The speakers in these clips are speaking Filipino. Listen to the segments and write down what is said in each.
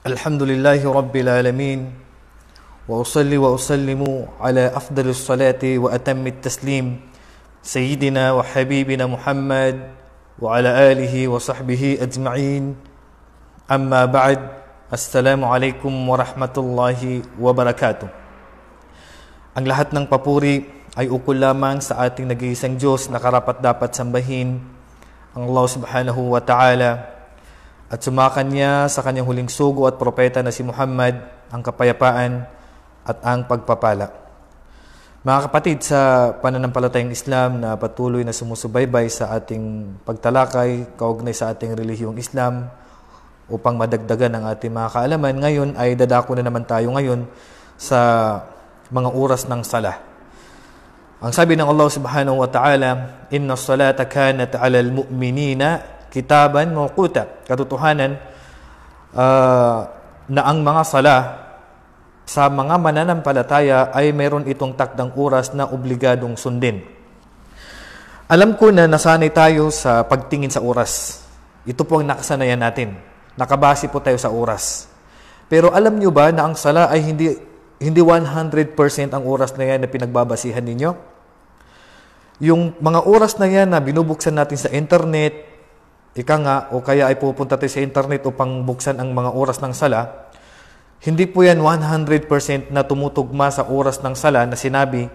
الحمد لله رب العالمين وأصلي وأسلم على أفضل الصلاة وأتم التسليم سيدنا وحبيبنا محمد وعلى آله وصحبه أجمعين أما بعد السلام عليكم ورحمة الله وبركاته Ang lahat ng papuri ay ukol lamang sa ating nag-iisang Diyos na karapat dapat sambahin, ang Allah subhanahu wa ta'ala at sumakan niya sa kanyang huling sugo at propeta na si Muhammad ang kapayapaan at ang pagpapala. Mga kapatid, sa pananampalatayang Islam na patuloy na sumusubaybay sa ating pagtalakay, kaugnay sa ating relihiyong Islam, upang madagdagan ang ating mga kaalaman, ngayon ay dadako na naman tayo ngayon sa mga oras ng salah. Ang sabi ng Allah subhanahu wa ta'ala, Inna salata kanat alal mu'minina kitaban mawquta, katotohanan uh, na ang mga sala sa mga mananampalataya ay mayroon itong takdang oras na obligadong sundin. Alam ko na nasanay tayo sa pagtingin sa oras. Ito po ang nakasanayan natin. Nakabase po tayo sa oras. Pero alam nyo ba na ang sala ay hindi, hindi 100% ang oras na yan na pinagbabasihan ninyo? Yung mga oras na yan na binubuksan natin sa internet, ika nga o kaya ay pupunta tayo sa internet upang buksan ang mga oras ng sala, hindi po yan 100% na tumutugma sa oras ng sala na sinabi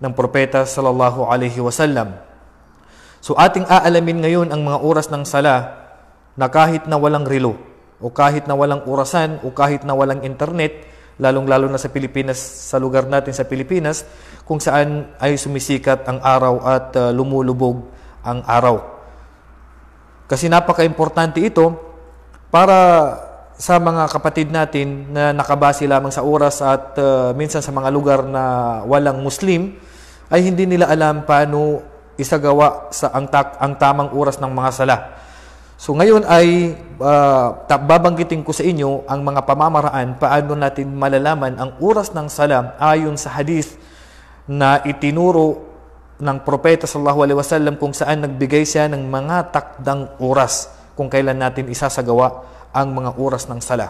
ng propeta sallallahu alaihi wasallam. So ating aalamin ngayon ang mga oras ng sala na kahit na walang relo o kahit na walang orasan o kahit na walang internet, lalong-lalo na sa Pilipinas, sa lugar natin sa Pilipinas, kung saan ay sumisikat ang araw at uh, lumulubog ang araw. Kasi napaka-importante ito para sa mga kapatid natin na nakabase lamang sa oras at uh, minsan sa mga lugar na walang Muslim ay hindi nila alam paano isagawa sa ang, ta- ang tamang oras ng mga sala. So ngayon ay uh, babanggitin ko sa inyo ang mga pamamaraan paano natin malalaman ang oras ng sala ayon sa hadith na itinuro ng propeta sallallahu alaihi wasallam kung saan nagbigay siya ng mga takdang oras kung kailan natin isasagawa ang mga oras ng sala.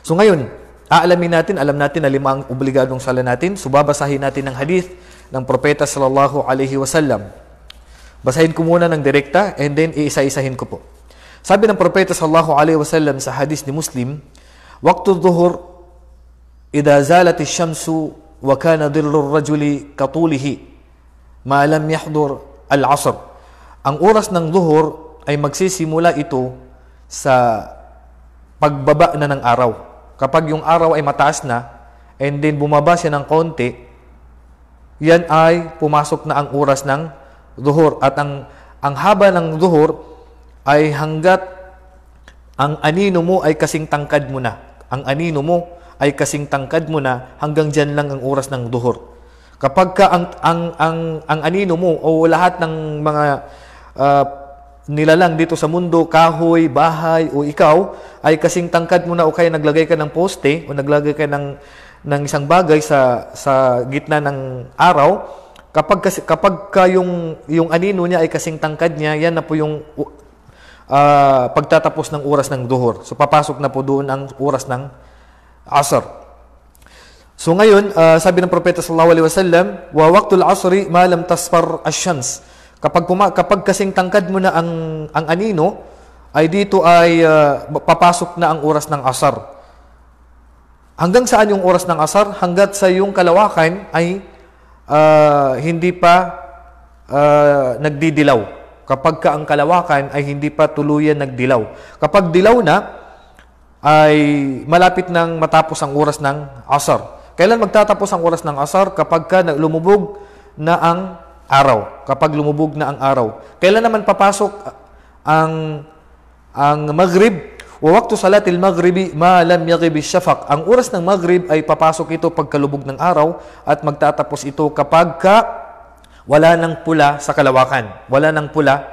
So ngayon, aalamin natin, alam natin na lima ang obligadong sala natin. So babasahin natin ang hadith ng propeta sallallahu alaihi wasallam. Basahin ko muna ng direkta and then iisa-isahin ko po. Sabi ng propeta sallallahu alaihi wasallam sa hadith ni Muslim, "Waqtu dhuhr idha zalat ash-shamsu wa kana dhillu ar-rajuli katulihi." malam yahdur al-asr. Ang oras ng duhur ay magsisimula ito sa pagbaba na ng araw. Kapag yung araw ay mataas na, and then bumaba siya ng konti, yan ay pumasok na ang oras ng duhur. At ang, ang haba ng duhur ay hanggat ang anino mo ay kasing tangkad mo na. Ang anino mo ay kasing tangkad mo na hanggang dyan lang ang oras ng duhur. Kapag ka ang, ang, ang, ang anino mo o lahat ng mga uh, nilalang dito sa mundo, kahoy, bahay, o ikaw, ay kasing tangkad mo na o kaya naglagay ka ng poste o naglagay ka ng, ng isang bagay sa, sa gitna ng araw, kapag, kasi, kapag ka yung, yung anino niya ay kasing tangkad niya, yan na po yung uh, pagtatapos ng oras ng duhur. So papasok na po doon ang oras ng asar. So ngayon, uh, sabi ng propeta sallallahu alaihi wasallam, "Wa waqtul asri ma lam tasfar ash-shams. Kapag puma, kapag kasing tangkad mo na ang ang anino, ay dito ay uh, papasok na ang oras ng asar. Hanggang saan yung oras ng asar? Hanggat sa yung kalawakan ay uh, hindi pa uh, nagdidilaw. Kapag ka ang kalawakan ay hindi pa tuluyan nagdilaw. Kapag dilaw na, ay malapit nang matapos ang oras ng asar. Kailan magtatapos ang oras ng asar? Kapag ka lumubog na ang araw. Kapag lumubog na ang araw. Kailan naman papasok ah, ang ang maghrib? Wa waqtu salatil maghribi ma lam yaghib syafaq. Ang oras ng maghrib ay papasok ito pagkalubog ng araw at magtatapos ito kapag ka wala nang pula sa kalawakan. Wala nang pula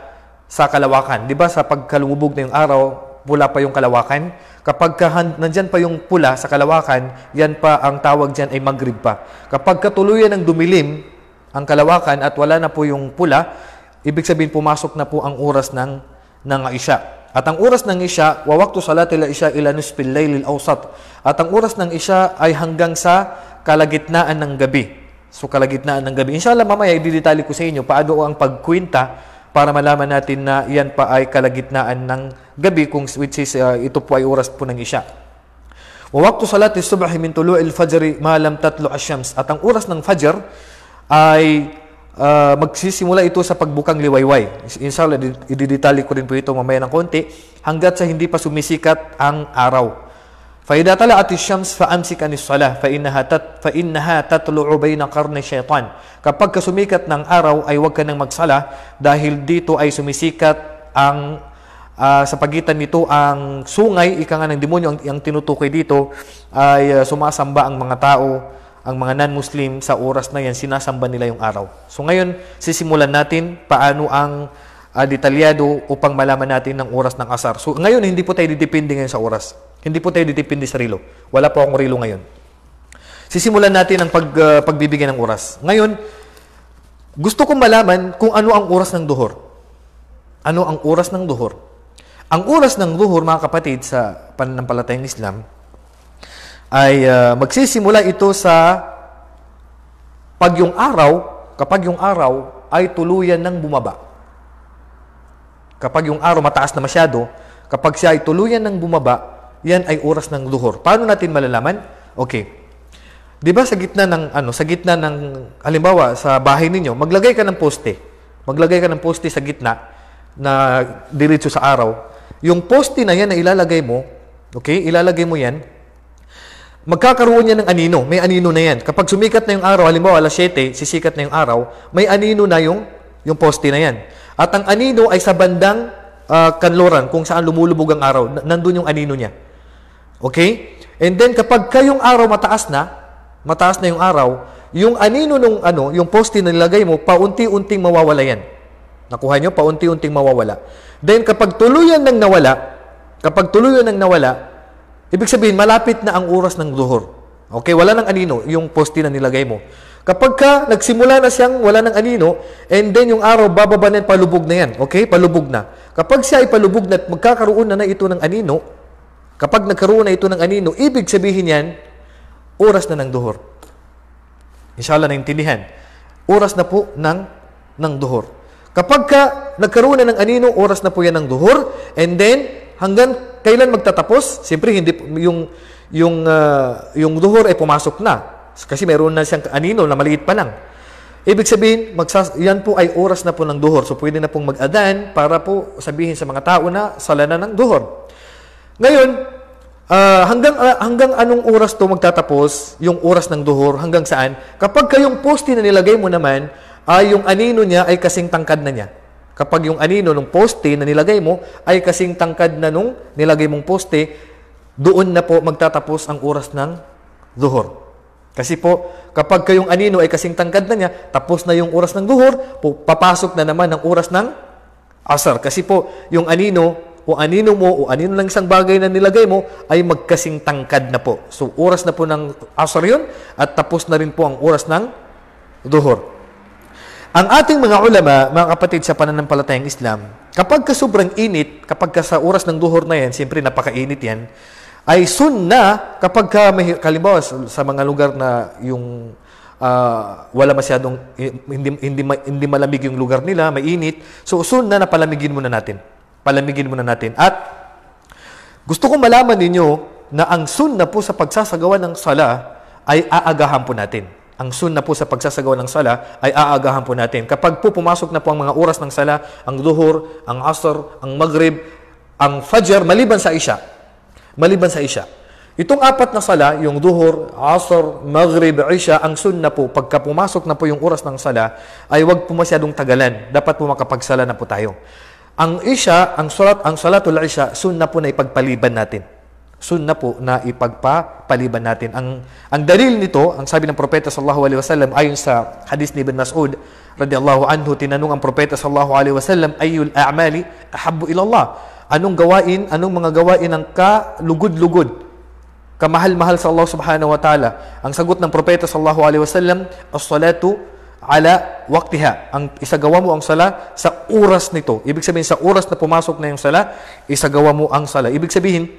sa kalawakan. 'Di ba sa pagkalubog na yung araw, pula pa yung kalawakan. Kapag ka, nandyan pa yung pula sa kalawakan, yan pa ang tawag dyan ay magrib pa. Kapag katuluyan ng dumilim ang kalawakan at wala na po yung pula, ibig sabihin pumasok na po ang oras ng, ng isya. At ang oras ng isya, wawaktu salatil isya ilanus nuspil laylil awsat. At ang oras ng isya ay hanggang sa kalagitnaan ng gabi. So kalagitnaan ng gabi. Inshallah mamaya ididetalye ko sa inyo paano ang pagkwinta para malaman natin na iyan pa ay kalagitnaan ng gabi kung which is uh, ito po ay oras po ng isya. Wa waqtu salati subh min al fajr ma lam tatlu ash-shams At ang oras ng fajr ay uh, magsisimula ito sa pagbukang liwayway. Inshallah, ididetalye ko rin po ito mamaya ng konti hanggat sa hindi pa sumisikat ang araw. فإذا طلعت الشمس فأمسك عن الصلاة فإنها, tat, فإنها تطلع بين قرن الشيطان. Kapag kasumikat ng araw ay huwag ka nang magsala dahil dito ay sumisikat ang uh, sa pagitan nito ang sungay, ika nga ng demonyo, ang, ang tinutukoy dito ay uh, sumasamba ang mga tao, ang mga non-Muslim sa oras na yan, sinasamba nila yung araw. So ngayon, sisimulan natin paano ang uh, detalyado upang malaman natin ng oras ng asar. So ngayon, hindi po tayo didepende ngayon sa oras. Hindi po tayo ditipindi sa rilo. Wala po akong rilo ngayon. Sisimulan natin ang pag, uh, pagbibigay ng oras. Ngayon, gusto kong malaman kung ano ang oras ng duhor. Ano ang oras ng duhor? Ang oras ng duhor, mga kapatid, sa pananampalatayang Islam, ay uh, magsisimula ito sa pag yung araw, kapag yung araw ay tuluyan ng bumaba. Kapag yung araw mataas na masyado, kapag siya ay tuluyan ng bumaba, yan ay oras ng luhor. Paano natin malalaman? Okay. 'Di ba sa gitna ng ano, sa gitna ng halimbawa sa bahay ninyo, maglagay ka ng poste. Maglagay ka ng poste sa gitna na diretso sa araw. Yung poste na yan na ilalagay mo, okay? Ilalagay mo yan. Magkakaroon yan ng anino. May anino na yan. Kapag sumikat na yung araw, halimbawa alas 7, sisikat na yung araw, may anino na yung, yung poste na yan. At ang anino ay sa bandang uh, kanloran, kung saan lumulubog ang araw. Nandun yung anino niya. Okay? And then kapag kayong araw mataas na, mataas na yung araw, yung anino nung ano, yung poste na nilagay mo, paunti-unting mawawala yan. Nakuha nyo, paunti-unting mawawala. Then kapag tuluyan nang nawala, kapag tuluyan nang nawala, ibig sabihin malapit na ang oras ng duhor. Okay, wala nang anino yung poste na nilagay mo. Kapag ka nagsimula na siyang wala nang anino, and then yung araw bababa na yan, palubog na yan. Okay, palubog na. Kapag siya ay palubog na at magkakaroon na na ito ng anino, Kapag nagkaroon na ito ng anino, ibig sabihin yan, oras na ng duhor. Inshallah, naintindihan. Oras na po ng, ng duhor. Kapag ka nagkaroon na ng anino, oras na po yan ng duhor. And then, hanggang kailan magtatapos? Siyempre, hindi, yung, yung, uh, yung duhor ay pumasok na. Kasi meron na siyang anino na maliit pa lang. Ibig sabihin, magsas yan po ay oras na po ng duhor. So, pwede na pong mag-adan para po sabihin sa mga tao na sala na ng duhor. Ngayon, uh, hanggang, uh, hanggang anong oras to magtatapos, yung oras ng duhur, hanggang saan? Kapag kayong poste na nilagay mo naman, ay uh, yung anino niya ay kasing tangkad na niya. Kapag yung anino ng poste na nilagay mo ay kasing tangkad na nung nilagay mong poste, doon na po magtatapos ang oras ng duhur. Kasi po, kapag kayong anino ay kasing tangkad na niya, tapos na yung oras ng duhur, po, papasok na naman ang oras ng asar. Kasi po, yung anino o anino mo o anino lang isang bagay na nilagay mo ay magkasing tangkad na po. So oras na po ng asar yun at tapos na rin po ang oras ng duhur. Ang ating mga ulama, mga kapatid sa pananampalatayang Islam, kapag ka sobrang init, kapag ka sa oras ng duhur na yan, siyempre napakainit yan, ay sunna kapag ka, may, kalimbawa sa mga lugar na yung uh, wala masyadong, eh, hindi, hindi, hindi malamig yung lugar nila, mainit, so sunna na palamigin muna natin palamigin muna natin. At gusto kong malaman ninyo na ang sunna po sa pagsasagawa ng sala ay aagahan po natin. Ang sunna po sa pagsasagawa ng sala ay aagahan po natin. Kapag po pumasok na po ang mga oras ng sala, ang duhur, ang asr, ang maghrib, ang fajr, maliban sa isya. Maliban sa isya. Itong apat na sala, yung duhur, asr, maghrib, isya, ang sunna po, pagka pumasok na po yung oras ng sala, ay huwag po masyadong tagalan. Dapat po makapagsala na po tayo. Ang isya, ang salat, ang salatul isya, sunna po na ipagpaliban natin. Sunna po na ipagpaliban natin. Ang ang dalil nito, ang sabi ng propeta sallallahu alaihi wasallam ayon sa hadith ni Ibn Mas'ud radhiyallahu anhu tinanong ang propeta sallallahu alaihi wasallam ayul a'mali ahabbu ila Allah. Anong gawain, anong mga gawain ang kalugod-lugod kamahal-mahal sa Allah subhanahu wa ta'ala. Ang sagot ng propeta sallallahu alaihi wasallam, as-salatu ala waktiha. Ang isagawa mo ang sala sa oras nito. Ibig sabihin sa oras na pumasok na yung sala, isagawa mo ang sala. Ibig sabihin,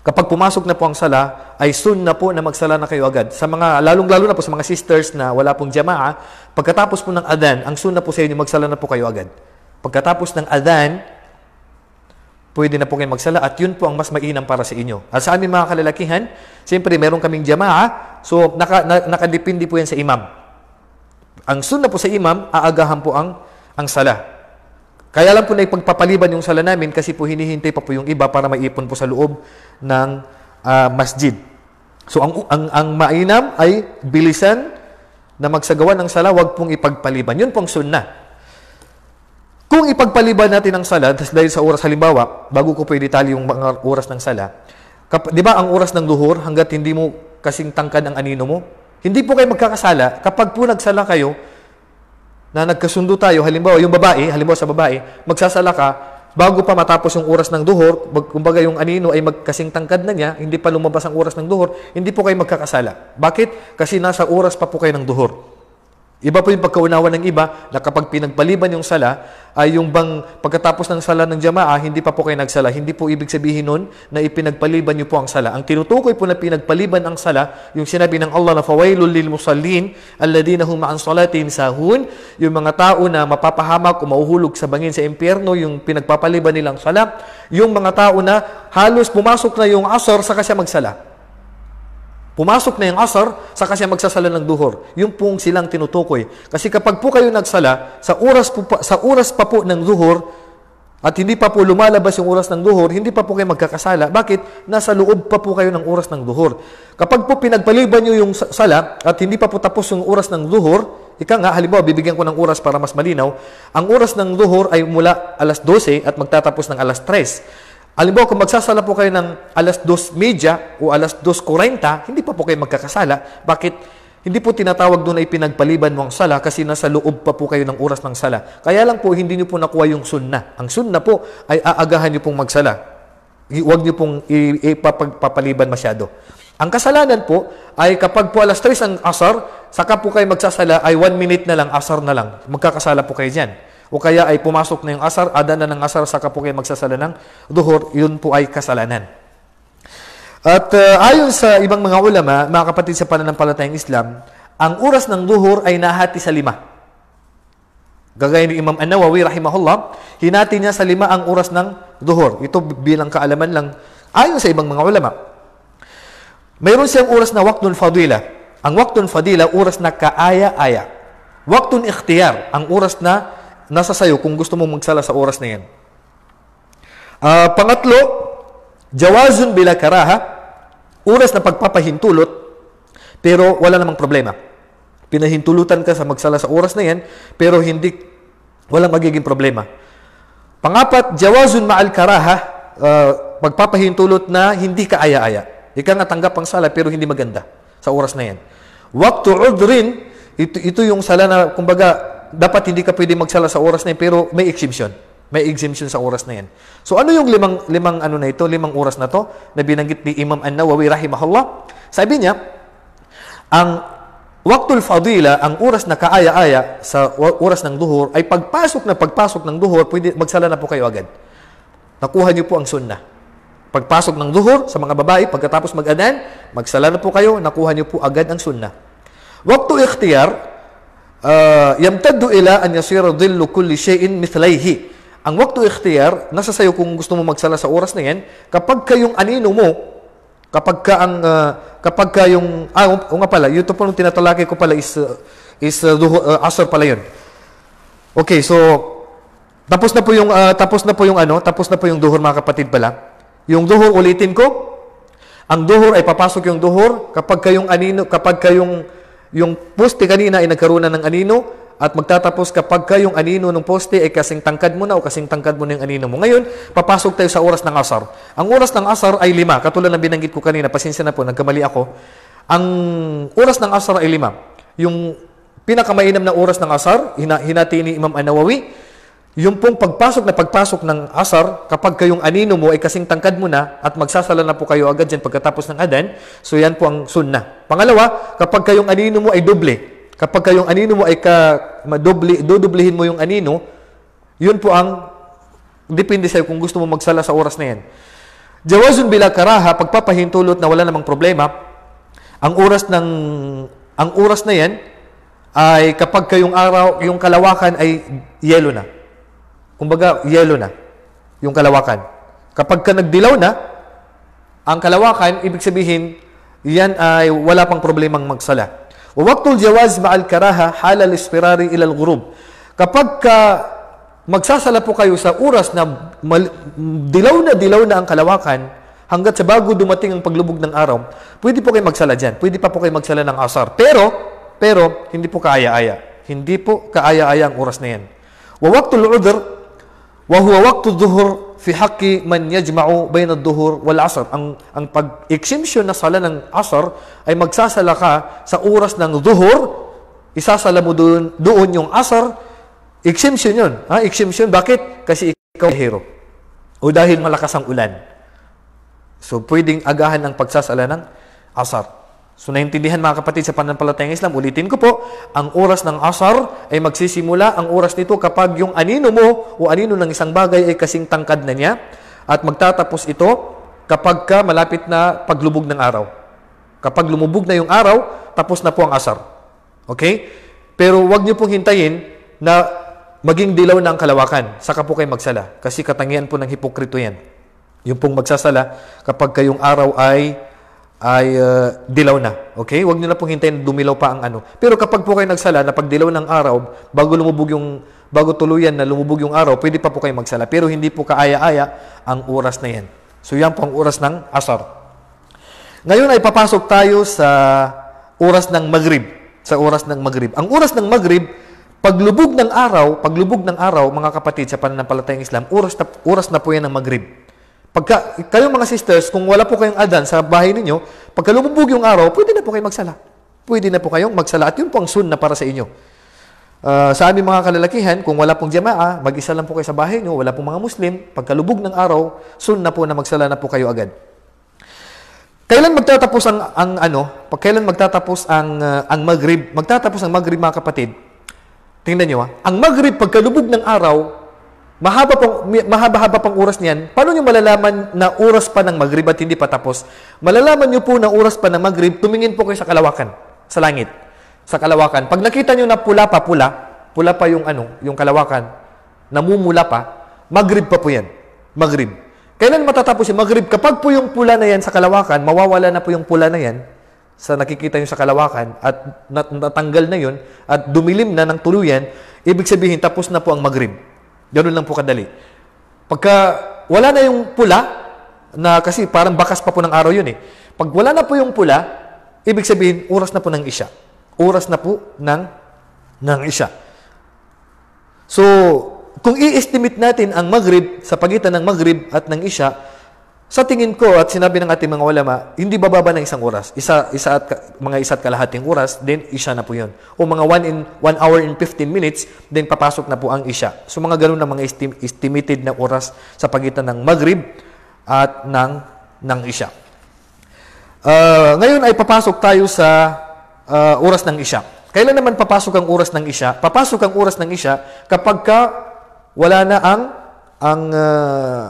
kapag pumasok na po ang sala, ay soon na po na magsala na kayo agad. Sa mga lalong-lalo na po sa mga sisters na wala pong jamaa, pagkatapos po ng adhan, ang soon na po sa inyo magsala na po kayo agad. Pagkatapos ng adhan, pwede na po kayo magsala at yun po ang mas mainam para sa inyo. At sa aming mga kalalakihan, siyempre meron kaming jamaa, so naka, na, nakadepende po yan sa imam. Ang sunna po sa imam, aagahan po ang, ang sala. Kaya lang po na ipagpapaliban yung sala namin kasi po hinihintay pa po yung iba para maipon po sa loob ng uh, masjid. So ang, ang, ang mainam ay bilisan na magsagawa ng sala, wag pong ipagpaliban. Yun pong sunna. Kung ipagpaliban natin ang sala, dahil sa oras halimbawa, bago ko po i-detalye yung mga oras ng sala, di ba ang oras ng duhur hanggat hindi mo kasing tangkad ang anino mo, hindi po kayo magkakasala. Kapag po nagsala kayo, na nagkasundo tayo, halimbawa yung babae, halimbawa sa babae, magsasala ka, bago pa matapos yung oras ng duhor, kumbaga yung anino ay magkasing tangkad na niya, hindi pa lumabas ang oras ng duhor, hindi po kayo magkakasala. Bakit? Kasi nasa oras pa po kayo ng duhor. Iba po yung pagkaunawa ng iba na kapag pinagpaliban yung sala, ay yung bang pagkatapos ng sala ng jamaa, hindi pa po kayo nagsala. Hindi po ibig sabihin nun na ipinagpaliban niyo po ang sala. Ang tinutukoy po na pinagpaliban ang sala, yung sinabi ng Allah na fawailul lil musallin, alladina hum an salatin sahun, yung mga tao na mapapahamak o mauhulog sa bangin sa impyerno, yung pinagpapaliban nilang sala, yung mga tao na halos pumasok na yung asor sa kasya magsala. Pumasok na yung asar, saka siya magsasala ng duhor. Yung pong silang tinutukoy. Kasi kapag po kayo nagsala, sa oras, po pa, sa oras pa po ng duhor, at hindi pa po lumalabas yung oras ng duhor, hindi pa po kayo magkakasala. Bakit? Nasa loob pa po kayo ng oras ng duhor. Kapag po pinagpaliban nyo yung sala at hindi pa po tapos yung oras ng duhor, ika nga, halimbawa, bibigyan ko ng oras para mas malinaw, ang oras ng duhor ay mula alas 12 at magtatapos ng alas 3. Alimbawa, kung magsasala po kayo ng alas 2.30 o alas 2.40, hindi pa po kayo magkakasala. Bakit? Hindi po tinatawag doon ay pinagpaliban mo ang sala kasi nasa loob pa po kayo ng oras ng sala. Kaya lang po, hindi nyo po nakuha yung sunna. Ang sunna po ay aagahan nyo pong magsala. Huwag nyo pong ipapaliban masyado. Ang kasalanan po ay kapag po alas 3 ang asar, saka po kayo magsasala ay 1 minute na lang, asar na lang. Magkakasala po kayo dyan o kaya ay pumasok na yung asar, adan na ng asar, saka po kayo magsasala ng duhur, yun po ay kasalanan. At uh, ayon sa ibang mga ulama, mga kapatid sa pananampalatayang Islam, ang oras ng duhur ay nahati sa lima. Gagaya ni Imam An-Nawawi rahimahullah, hinati niya sa lima ang oras ng duhur. Ito bilang kaalaman lang ayon sa ibang mga ulama. Mayroon siyang oras na waktun fadila. Ang waktun fadila, oras na kaaya-aya. Waktun ikhtiyar, ang oras na nasa sayo kung gusto mo magsala sa oras na yan. Uh, pangatlo, jawazun bila karaha, oras na pagpapahintulot, pero wala namang problema. Pinahintulutan ka sa magsala sa oras na yan, pero hindi, walang magiging problema. Pangapat, jawazun ma'al karaha, uh, ah, magpapahintulot na hindi ka aya-aya. Ika tanggap ang sala pero hindi maganda sa oras na yan. Waktu udrin, ito, ito yung sala na, kumbaga, dapat hindi ka pwede magsala sa oras na yan, pero may exemption. May exemption sa oras na yan. So ano yung limang, limang ano na ito, limang oras na to na binanggit ni Imam An-Nawawi rahimahullah? Sabi niya, ang Waktul fadila, ang oras na kaaya-aya sa oras ng duhur, ay pagpasok na pagpasok ng duhur, pwede magsala na po kayo agad. Nakuha niyo po ang sunnah. Pagpasok ng duhur sa mga babae, pagkatapos mag-adan, magsala na po kayo, nakuha niyo po agad ang sunnah. Waktu ikhtiyar, uh, yamtaddu ila an yasira dhillu kulli shay'in mithlayhi. Ang waktu ikhtiyar, nasa sayo kung gusto mo magsala sa oras na yan, kapag kayong anino mo, kapag ka ang, uh, kapag ka yung, ah, o nga pala, yung po tinatalakay ko pala is, uh, is uh, duho, uh, asr pala yun. Okay, so, tapos na po yung, uh, tapos na po yung ano, tapos na po yung duhur mga kapatid pala. Yung duhur, ulitin ko, ang duhur ay papasok yung duhur kapag kayong anino, kapag kayong yung poste kanina ay nagkaroon na ng anino at magtatapos kapag yung anino ng poste ay kasing tangkad mo na o kasing tangkad mo na yung anino mo. Ngayon, papasok tayo sa oras ng asar. Ang oras ng asar ay lima. Katulad ng binanggit ko kanina, pasensya na po, nagkamali ako. Ang oras ng asar ay lima. Yung pinakamainam na oras ng asar, hina, hinati ni Imam Anawawi, yung pong pagpasok na pagpasok ng asar, kapag kayong anino mo ay kasing tangkad mo na at magsasala na po kayo agad dyan pagkatapos ng adan, so yan po ang sunnah. Pangalawa, kapag kayong anino mo ay doble, kapag kayong anino mo ay ka, madubli, dudublihin mo yung anino, yun po ang depende sa'yo kung gusto mo magsala sa oras na yan. Jawazun bila karaha, pagpapahintulot na wala namang problema, ang oras ng ang oras na yan ay kapag kayong araw, yung kalawakan ay yelo na. Kumbaga, yellow na yung kalawakan. Kapag ka nagdilaw na, ang kalawakan, ibig sabihin, yan ay wala pang problemang magsala. Wawaktul jawaz ma'al karaha halal ispirari ilal ghurub. Kapag ka magsasala po kayo sa oras na dilaw na dilaw na ang kalawakan, hanggat sa bago dumating ang paglubog ng araw, pwede po kayo magsala dyan. Pwede pa po kayo magsala ng asar. Pero, pero, hindi po kaaya-aya. Hindi po kaaya-aya ang oras na yan. Wawaktul udhr, وهو وقت الظهر fi haqqi man yajma'u bayna ad-duhur wal 'asr. Ang ang pag-exemption na sala ng asr ay magsasala ka sa oras ng duhur, isasala mo doon, doon yung asr, exemption 'yun. Ha? Exemption bakit? Kasi ikaw hero. O dahil malakas ang ulan. So pwedeng agahan ang pagsasala ng asr. So naintindihan mga kapatid sa pananampalatayang Islam, ulitin ko po, ang oras ng asar ay magsisimula ang oras nito kapag yung anino mo o anino ng isang bagay ay kasing tangkad na niya at magtatapos ito kapag ka malapit na paglubog ng araw. Kapag lumubog na yung araw, tapos na po ang asar. Okay? Pero wag niyo pong hintayin na maging dilaw na ang kalawakan, saka po kayo magsala. Kasi katangian po ng hipokrito yan. Yung pong magsasala kapag kayong araw ay ay uh, dilaw na. Okay? Huwag niyo na pong hintayin dumilaw pa ang ano. Pero kapag po kayo nagsala na pagdilaw ng araw, bago lumubog yung bago tuluyan na lumubog yung araw, pwede pa po kayo magsala. Pero hindi po kaaya-aya ang oras na yan. So yan po ang oras ng asar. Ngayon ay papasok tayo sa oras ng maghrib. Sa oras ng maghrib. Ang oras ng maghrib, paglubog ng araw, paglubog ng araw, mga kapatid, sa pananampalatayang Islam, oras na, oras na po yan ng maghrib. Pagka, kayong mga sisters, kung wala po kayong adan sa bahay ninyo, pagka lumubog yung araw, pwede na po kayong magsala. Pwede na po kayong magsala. At yun po ang sunna para sa inyo. Uh, sa aming mga kalalakihan, kung wala pong jamaa, mag-isa lang po kayo sa bahay nyo, wala pong mga Muslim, pagkalubog ng araw, sunna po na magsala na po kayo agad. Kailan magtatapos ang, ang ano? Pag kailan magtatapos ang, uh, ang Maghrib? Magtatapos ang Maghrib, mga kapatid. Tingnan nyo ha. Ah. Ang Maghrib, pagkalubog ng araw, mahaba pong, mahaba-haba pang oras niyan, paano nyo malalaman na oras pa ng magrib at hindi pa tapos? Malalaman nyo po na oras pa ng magrib, tumingin po kayo sa kalawakan, sa langit, sa kalawakan. Pag nakita nyo na pula pa, pula, pula pa yung ano, yung kalawakan, namumula pa, magrib pa po yan. magrib. Kailan matatapos yung magrib? Kapag po yung pula na yan sa kalawakan, mawawala na po yung pula na yan sa nakikita nyo sa kalawakan at natanggal na yun at dumilim na ng tuluyan, ibig sabihin tapos na po ang magrib. Ganun lang po kadali. Pagka wala na yung pula, na kasi parang bakas pa po ng araw yun eh. Pag wala na po yung pula, ibig sabihin, oras na po ng isya. Oras na po ng, ng isya. So, kung i-estimate natin ang Maghrib sa pagitan ng Maghrib at ng Isya, sa tingin ko at sinabi ng ating mga ulama, hindi bababa ng isang oras. Isa, isa at mga isa't kalahating oras, then isya na po 'yon. O mga 1 in 1 hour and 15 minutes, then papasok na po ang isya. So mga ganun na mga estim, estimated na oras sa pagitan ng Maghrib at ng ng isya. Uh, ngayon ay papasok tayo sa uh, oras ng isya. Kailan naman papasok ang oras ng isya? Papasok ang oras ng isya kapag ka wala na ang ang uh,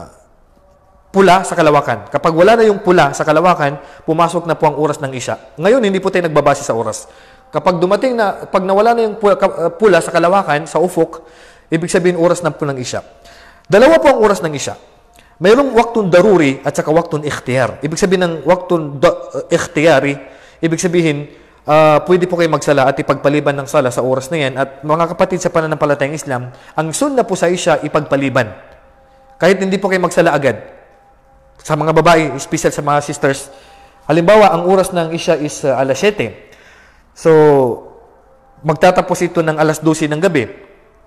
pula sa kalawakan. Kapag wala na yung pula sa kalawakan, pumasok na po ang oras ng isya. Ngayon, hindi po tayo nagbabase sa oras. Kapag dumating na, pag nawala na yung pula, uh, sa kalawakan, sa ufok, ibig sabihin oras na po ng isya. Dalawa po ang oras ng isya. Mayroong waktong daruri at saka waktong ikhtiyar. Ibig sabihin ng waktong uh, ikhtiyari, ibig sabihin, uh, pwede po kayo magsala at ipagpaliban ng sala sa oras na yan. At mga kapatid sa pananampalatayang Islam, ang sunna po sa isya, ipagpaliban. Kahit hindi po kayo magsala agad. Sa mga babae, special sa mga sisters, halimbawa, ang oras ng isya is uh, alas 7. So, magtatapos ito ng alas 12 ng gabi.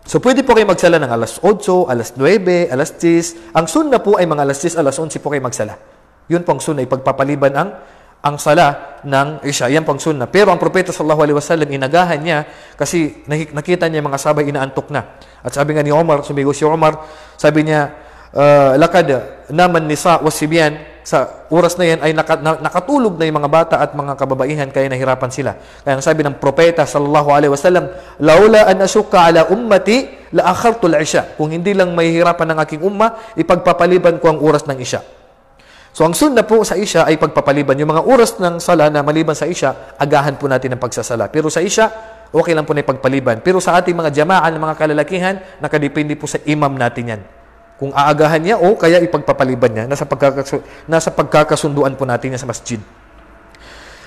So, pwede po kayo magsala ng alas 8, alas 9, alas 10. Ang sunna po ay mga alas 10, alas 11 po kayo magsala. Yun po ang sunna, ipagpapaliban ang ang sala ng Isha. Yan pang sunna. Pero ang propeta sallallahu alaihi wasallam inagahan niya kasi nakita niya yung mga sabay inaantok na. At sabi nga ni Omar, sumigo si Omar, sabi niya, uh, lakad naman nisa wasibian sa oras na yan ay naka, nakatulog na yung mga bata at mga kababaihan kaya nahirapan sila. Kaya ang sabi ng propeta sallallahu alaihi wasallam, "Laula an asukka ala ummati la akhartu al-isha." Kung hindi lang mahihirapan ng aking umma, ipagpapaliban ko ang oras ng isya. So ang sunna po sa isya ay pagpapaliban. Yung mga oras ng sala na maliban sa isya, agahan po natin ang pagsasala. Pero sa isya, okay lang po na ipagpaliban. Pero sa ating mga jamaan, mga kalalakihan, nakadepende po sa imam natin yan. Kung aagahan niya o kaya ipagpapaliban niya, nasa, pagkakasu- nasa pagkakasunduan po natin niya sa masjid.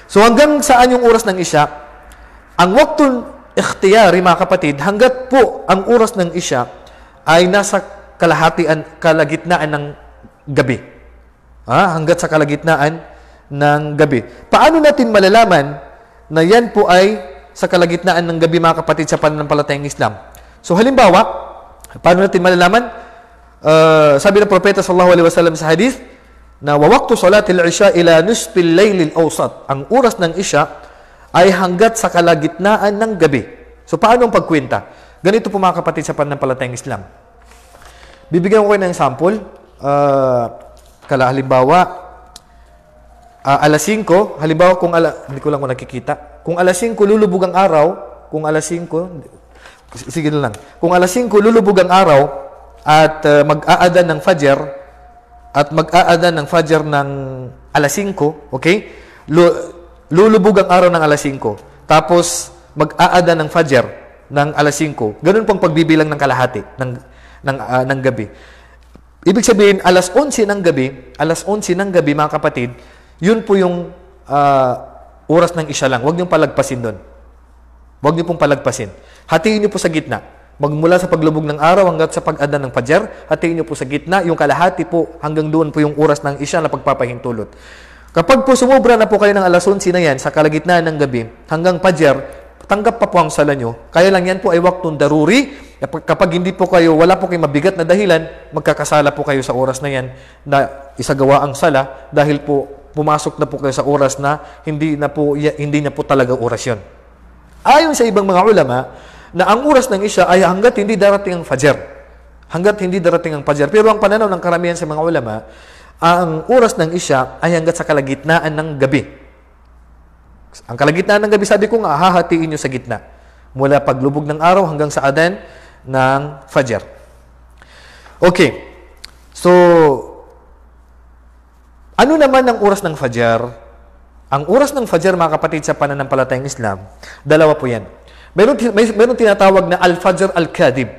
So hanggang saan yung oras ng isya? Ang waktul ikhtiyari mga kapatid, hanggat po ang oras ng isya ay nasa kalahatian, kalagitnaan ng gabi. Ha? Hanggat sa kalagitnaan ng gabi. Paano natin malalaman na yan po ay sa kalagitnaan ng gabi mga kapatid sa pananampalatayang Islam? So halimbawa, paano natin malalaman? uh, sabi ng propeta sallallahu alaihi wasallam sa hadith na wawaktu salatil isya ila nusfil laylil awsat. Ang oras ng isya ay hanggat sa kalagitnaan ng gabi. So paano ang pagkwenta? Ganito po mga kapatid sa pananampalatayang Islam. Bibigyan ko kayo ng example. Uh, kala halimbawa uh, alas 5, halimbawa kung ala, hindi ko lang ko nakikita. Kung alas 5 lulubog ang araw, kung alas 5, sige na lang. Kung alas 5 lulubog ang araw, at uh, mag-aada ng Fajr at mag-aada ng Fajr ng alas 5, okay? Lulubog ang araw ng alas 5. Tapos mag-aada ng Fajr ng alas 5. Ganun pong pagbibilang ng kalahati ng ng uh, ng gabi. Ibig sabihin alas 11 ng gabi, alas 11 ng gabi mga kapatid, yun po yung uh, oras ng isya lang. Huwag niyo palagpasin doon. Huwag niyo pong palagpasin. Hatiin niyo po sa gitna. Magmula sa paglubog ng araw hanggat sa pag-ada ng pajer, hatiin niyo po sa gitna, yung kalahati po, hanggang doon po yung oras ng isya na pagpapahintulot. Kapag po sumobra na po kayo ng alas 11 na yan, sa kalagitnaan ng gabi, hanggang pajer, tanggap pa po ang sala nyo. Kaya lang yan po ay waktong daruri. Kapag hindi po kayo, wala po kayong mabigat na dahilan, magkakasala po kayo sa oras na yan na isagawa ang sala dahil po pumasok na po kayo sa oras na hindi na po, hindi na po talaga oras yon. Ayon sa ibang mga ulama, na ang oras ng isya ay hanggat hindi darating ang fajr. Hanggat hindi darating ang fajr. Pero ang pananaw ng karamihan sa mga ulama, ang oras ng isya ay hanggat sa kalagitnaan ng gabi. Ang kalagitnaan ng gabi, sabi ko nga, hahatiin nyo sa gitna. Mula paglubog ng araw hanggang sa adan ng fajr. Okay. So, ano naman ang oras ng fajr? Ang oras ng Fajr, mga kapatid, sa pananampalatayang Islam, dalawa po yan. Meron, may, meron tinatawag na al-fajr al-kadib.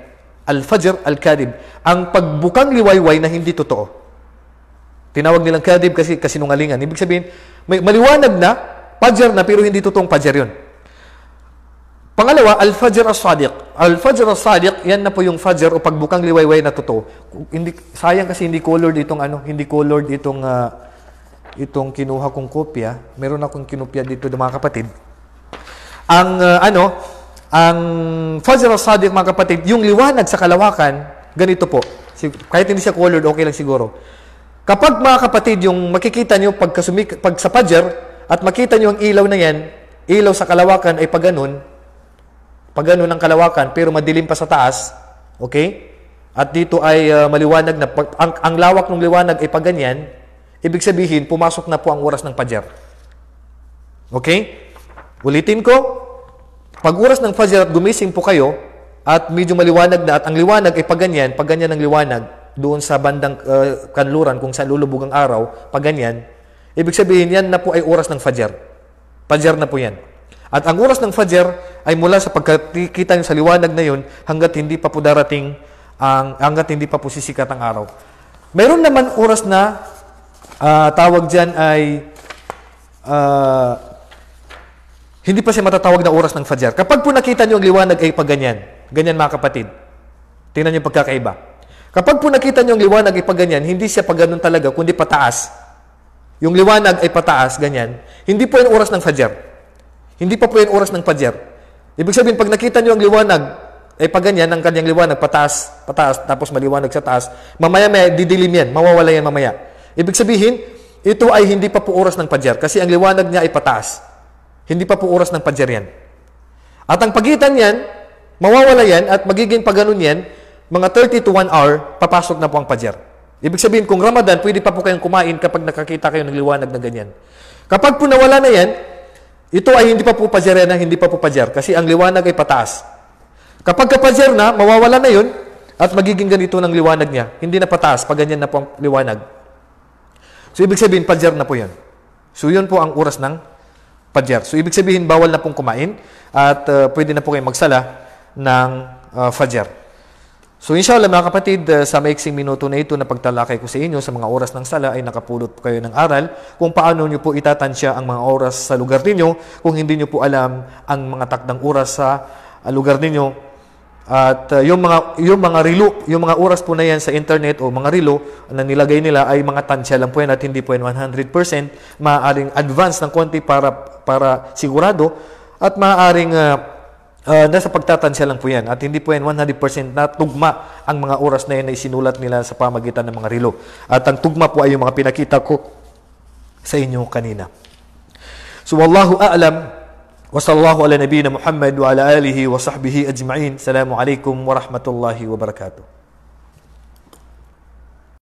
Al-fajr al-kadib. Ang pagbukang liwayway na hindi totoo. Tinawag nilang kadib kasi kasinungalingan. Ibig sabihin, may maliwanag na, Fajr na, pero hindi totoong Fajr yun. Pangalawa, al-fajr as-sadiq. Al-fajr as-sadiq, yan na po yung fajr o pagbukang liwayway na totoo. Hindi, sayang kasi hindi colored itong ano, hindi colored itong uh, itong kinuha kong kopya. Meron akong kinopya dito ng mga kapatid. Ang uh, ano, ang Fajr al-Sadiq, mga kapatid, yung liwanag sa kalawakan, ganito po. Kahit hindi siya colored, okay lang siguro. Kapag mga kapatid, yung makikita nyo pagkasumik, pag sa Fajr, at makita nyo ang ilaw na yan, ilaw sa kalawakan ay pag ganun, ang kalawakan, pero madilim pa sa taas, okay? At dito ay uh, maliwanag na, pag, ang, ang lawak ng liwanag ay pag ibig sabihin, pumasok na po ang oras ng Fajr. Okay? Ulitin ko, pag oras ng Fajr at gumising po kayo, at medyo maliwanag na, at ang liwanag ay paganyan, paganyan ng liwanag, doon sa bandang uh, kanluran, kung saan lulubog ang araw, paganyan, ibig sabihin yan na po ay oras ng Fajr. Fajr na po yan. At ang oras ng Fajr ay mula sa pagkakita niyo sa liwanag na yun hanggat hindi pa po darating ang hanggat hindi pa po sisikat ang araw. Meron naman oras na uh, tawag diyan ay uh, hindi pa siya matatawag na oras ng Fajr. Kapag po nakita niyo ang liwanag ay pagganyan, ganyan mga kapatid. Tingnan niyo pagkakaiba. Kapag po nakita niyo ang liwanag ay pagganyan, hindi siya pagganon talaga, kundi pataas. Yung liwanag ay pataas, ganyan. Hindi po yung oras ng Fajr. Hindi pa po yung oras ng Fajr. Ibig sabihin, pag nakita niyo ang liwanag, ay pagganyan ang kanyang liwanag, pataas, pataas, tapos maliwanag sa taas, mamaya may didilim yan, mawawala yan mamaya. Ito ay hindi pa po oras ng Fajr kasi ang liwanag niya ay pataas. Hindi pa po oras ng padyar yan. At ang pagitan yan, mawawala yan at magiging paganoon yan, mga 30 to 1 hour, papasok na po ang padyar. Ibig sabihin, kung Ramadan, pwede pa po kayong kumain kapag nakakita kayo ng liwanag na ganyan. Kapag po nawala na yan, ito ay hindi pa po padyar yan, hindi pa po padyar, kasi ang liwanag ay pataas. Kapag kapadyar na, mawawala na yun, at magiging ganito ng liwanag niya. Hindi na pataas, pag ganyan na po ang liwanag. So, ibig sabihin, padyar na po yan. So, yun po ang oras ng Fajr. So, ibig sabihin, bawal na pong kumain at uh, pwede na po kayong magsala ng uh, Fajr. So, inshallah mga kapatid, uh, sa maiksing minuto na ito na pagtalakay ko sa inyo sa mga oras ng sala ay nakapulot po kayo ng aral kung paano nyo po itatansya ang mga oras sa lugar ninyo kung hindi nyo po alam ang mga takdang oras sa uh, lugar ninyo at uh, yung mga yung mga relo, yung mga oras po na yan sa internet o mga relo na nilagay nila ay mga tansya lang po yan at hindi po yan 100%. Maaring advance ng konti para para sigurado at maaring uh, uh, nasa pagtatansya lang po yan at hindi po yan 100% na tugma ang mga oras na yan na isinulat nila sa pamagitan ng mga relo. At ang tugma po ay yung mga pinakita ko sa inyo kanina. So wallahu a'lam وصلى الله على نبينا محمد وعلى آله وصحبه أجمعين السلام عليكم ورحمة الله وبركاته